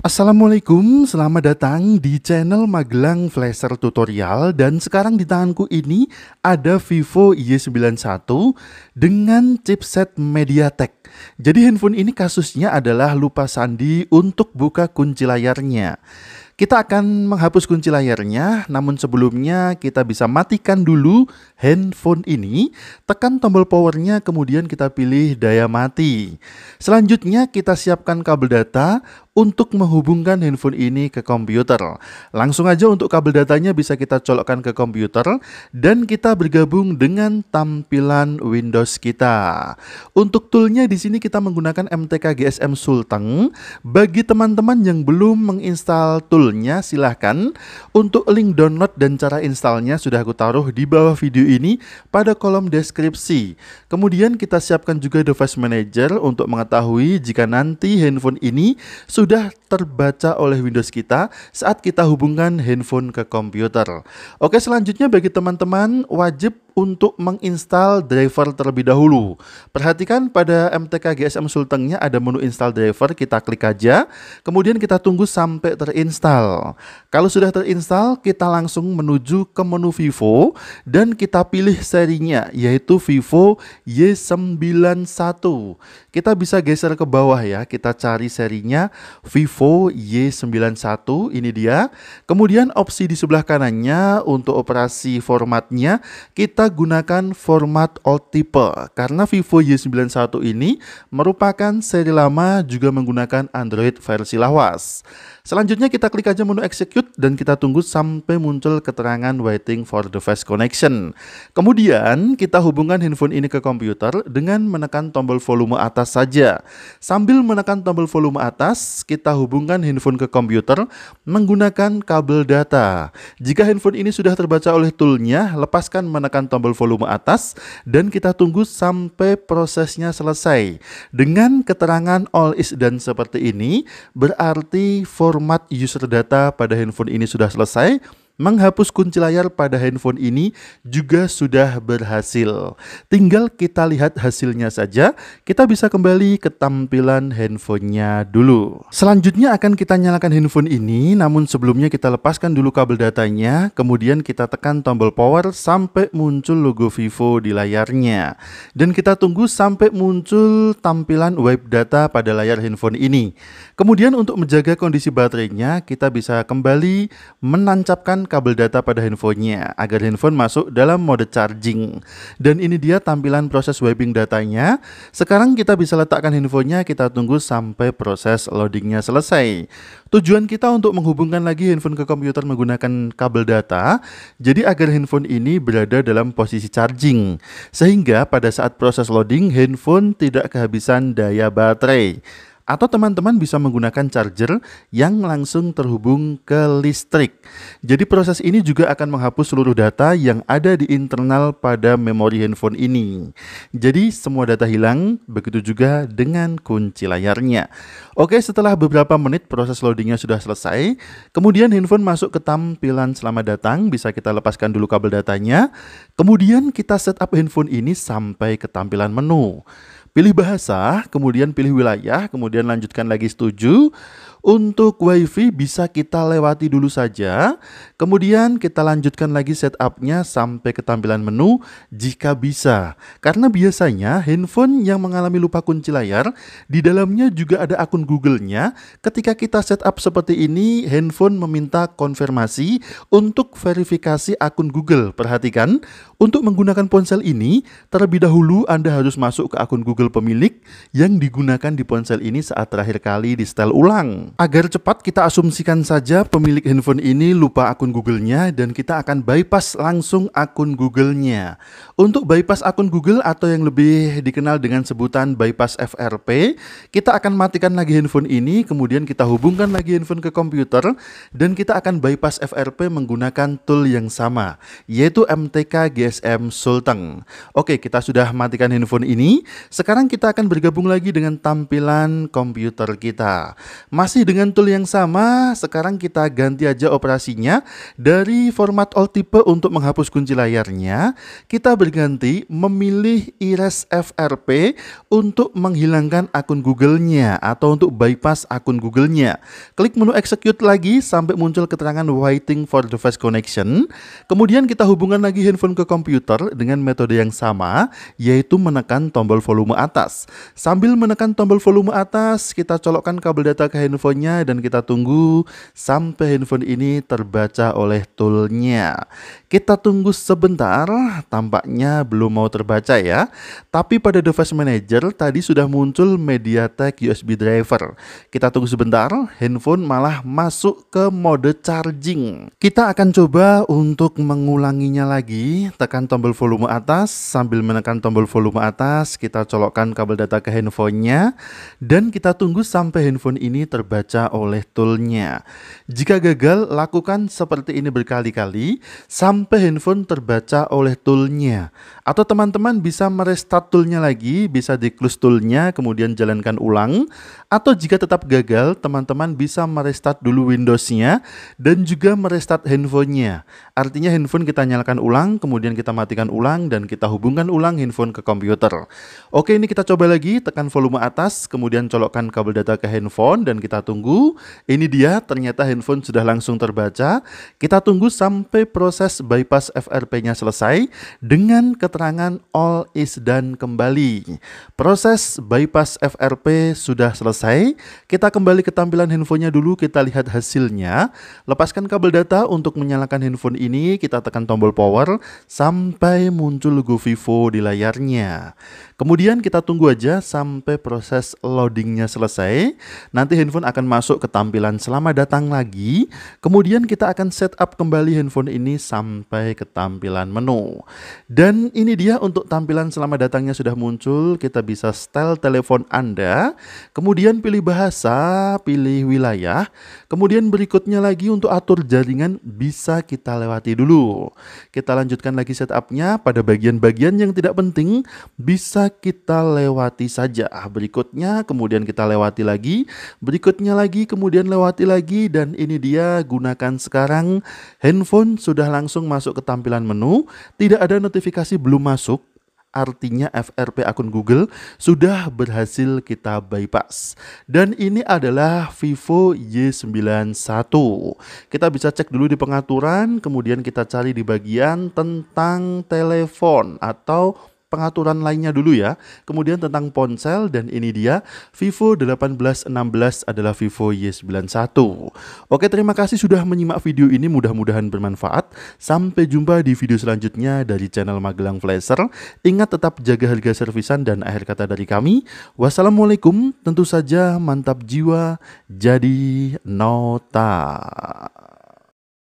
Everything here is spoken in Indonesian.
Assalamualaikum, selamat datang di channel Magelang Flasher Tutorial dan sekarang di tanganku ini ada Vivo Y91 dengan chipset MediaTek. Jadi handphone ini kasusnya adalah lupa sandi untuk buka kunci layarnya. Kita akan menghapus kunci layarnya, namun sebelumnya kita bisa matikan dulu handphone ini, tekan tombol powernya kemudian kita pilih daya mati. Selanjutnya kita siapkan kabel data untuk menghubungkan handphone ini ke komputer. Langsung aja untuk kabel datanya bisa kita colokkan ke komputer dan kita bergabung dengan tampilan Windows kita. Untuk toolnya di sini kita menggunakan MTK GSM Sultan. Bagi teman-teman yang belum menginstal tool judulnya silahkan. Untuk link download dan cara installnya sudah aku taruh di bawah video ini pada kolom deskripsi. Kemudian kita siapkan juga device manager untuk mengetahui jika nanti handphone ini sudah terbaca oleh Windows kita saat kita hubungkan handphone ke komputer. Oke selanjutnya bagi teman-teman wajib untuk menginstal driver terlebih dahulu. Perhatikan pada MTK GSM Sultengnya ada menu install driver, kita klik aja. Kemudian kita tunggu sampai terinstall. Kalau sudah terinstall, kita langsung menuju ke menu Vivo dan kita pilih serinya yaitu Vivo Y91. Kita bisa geser ke bawah ya, kita cari serinya Vivo Y91, ini dia. Kemudian opsi di sebelah kanannya untuk operasi formatnya kita kita gunakan format old tipe karena Vivo Y91 ini merupakan seri lama juga menggunakan Android versi lawas. Selanjutnya kita klik aja menu execute dan kita tunggu sampai muncul keterangan waiting for the first connection. Kemudian kita hubungkan handphone ini ke komputer dengan menekan tombol volume atas saja. Sambil menekan tombol volume atas, kita hubungkan handphone ke komputer menggunakan kabel data. Jika handphone ini sudah terbaca oleh toolnya, lepaskan menekan tombol volume atas dan kita tunggu sampai prosesnya selesai. Dengan keterangan all is done seperti ini, berarti for format user data pada handphone ini sudah selesai, Menghapus kunci layar pada handphone ini juga sudah berhasil. Tinggal kita lihat hasilnya saja. Kita bisa kembali ke tampilan handphonenya dulu. Selanjutnya akan kita nyalakan handphone ini, namun sebelumnya kita lepaskan dulu kabel datanya, kemudian kita tekan tombol power sampai muncul logo Vivo di layarnya. Dan kita tunggu sampai muncul tampilan wipe data pada layar handphone ini. Kemudian untuk menjaga kondisi baterainya, kita bisa kembali menancapkan kabel data pada handphonenya agar handphone masuk dalam mode charging. Dan ini dia tampilan proses wiping datanya. Sekarang kita bisa letakkan handphonenya, kita tunggu sampai proses loadingnya selesai. Tujuan kita untuk menghubungkan lagi handphone ke komputer menggunakan kabel data, jadi agar handphone ini berada dalam posisi charging. Sehingga pada saat proses loading, handphone tidak kehabisan daya baterai atau teman-teman bisa menggunakan charger yang langsung terhubung ke listrik. Jadi proses ini juga akan menghapus seluruh data yang ada di internal pada memori handphone ini. Jadi semua data hilang, begitu juga dengan kunci layarnya. Oke, setelah beberapa menit proses loadingnya sudah selesai, kemudian handphone masuk ke tampilan selamat datang, bisa kita lepaskan dulu kabel datanya, kemudian kita setup handphone ini sampai ke tampilan menu. Pilih bahasa, kemudian pilih wilayah, kemudian lanjutkan lagi setuju, untuk wifi bisa kita lewati dulu saja. Kemudian kita lanjutkan lagi setupnya sampai ke tampilan menu jika bisa. Karena biasanya handphone yang mengalami lupa kunci layar, di dalamnya juga ada akun Google-nya. Ketika kita setup seperti ini, handphone meminta konfirmasi untuk verifikasi akun Google. Perhatikan, untuk menggunakan ponsel ini, terlebih dahulu Anda harus masuk ke akun Google pemilik yang digunakan di ponsel ini saat terakhir kali di setel ulang. Agar cepat kita asumsikan saja pemilik handphone ini lupa akun Google-nya dan kita akan bypass langsung akun Google-nya. Untuk bypass akun Google atau yang lebih dikenal dengan sebutan bypass FRP, kita akan matikan lagi handphone ini, kemudian kita hubungkan lagi handphone ke komputer dan kita akan bypass FRP menggunakan tool yang sama, yaitu MTK GSM Sultan. Oke, kita sudah matikan handphone ini. Sekarang kita akan bergabung lagi dengan tampilan komputer kita. Masih masih dengan tool yang sama, sekarang kita ganti aja operasinya dari format alt tipe untuk menghapus kunci layarnya. Kita berganti memilih iris FRP untuk menghilangkan akun Google-nya atau untuk bypass akun Google-nya. Klik menu execute lagi sampai muncul keterangan waiting for device connection. Kemudian kita hubungkan lagi handphone ke komputer dengan metode yang sama, yaitu menekan tombol volume atas. Sambil menekan tombol volume atas, kita colokkan kabel data ke handphone handphonenya dan kita tunggu sampai handphone ini terbaca oleh toolnya. Kita tunggu sebentar, tampaknya belum mau terbaca ya. Tapi pada device manager tadi sudah muncul MediaTek USB driver. Kita tunggu sebentar, handphone malah masuk ke mode charging. Kita akan coba untuk mengulanginya lagi, tekan tombol volume atas sambil menekan tombol volume atas, kita colokkan kabel data ke handphonenya dan kita tunggu sampai handphone ini terbaca dibaca oleh toolnya. Jika gagal, lakukan seperti ini berkali-kali sampai handphone terbaca oleh toolnya. Atau teman-teman bisa merestart toolnya lagi, bisa di-close toolnya, kemudian jalankan ulang atau jika tetap gagal, teman-teman bisa merestart dulu Windows-nya dan juga merestart handphonenya. Artinya handphone kita nyalakan ulang, kemudian kita matikan ulang dan kita hubungkan ulang handphone ke komputer. Oke, ini kita coba lagi, tekan volume atas, kemudian colokkan kabel data ke handphone dan kita tunggu. Ini dia, ternyata handphone sudah langsung terbaca. Kita tunggu sampai proses bypass FRP-nya selesai dengan keterangan all is done kembali. Proses bypass FRP sudah selesai selesai, kita kembali ke tampilan handphonenya dulu, kita lihat hasilnya. Lepaskan kabel data untuk menyalakan handphone ini, kita tekan tombol power sampai muncul logo Vivo di layarnya. Kemudian kita tunggu aja sampai proses loadingnya selesai. Nanti handphone akan masuk ke tampilan selamat datang lagi. Kemudian kita akan setup kembali handphone ini sampai ke tampilan menu. Dan ini dia untuk tampilan selamat datangnya sudah muncul, kita bisa style telepon Anda. Kemudian kemudian pilih bahasa, pilih wilayah, kemudian berikutnya lagi untuk atur jaringan bisa kita lewati dulu. Kita lanjutkan lagi setupnya pada bagian-bagian yang tidak penting bisa kita lewati saja. Ah, berikutnya kemudian kita lewati lagi, berikutnya lagi kemudian lewati lagi dan ini dia gunakan sekarang handphone sudah langsung masuk ke tampilan menu, tidak ada notifikasi belum masuk artinya FRP akun Google sudah berhasil kita bypass. Dan ini adalah Vivo Y91. Kita bisa cek dulu di pengaturan, kemudian kita cari di bagian tentang telepon atau pengaturan lainnya dulu ya. Kemudian tentang ponsel dan ini dia Vivo 1816 adalah Vivo Y91. Oke, terima kasih sudah menyimak video ini, mudah-mudahan bermanfaat. Sampai jumpa di video selanjutnya dari channel Magelang Flasher. Ingat tetap jaga harga servisan dan akhir kata dari kami. Wassalamualaikum, tentu saja mantap jiwa jadi nota.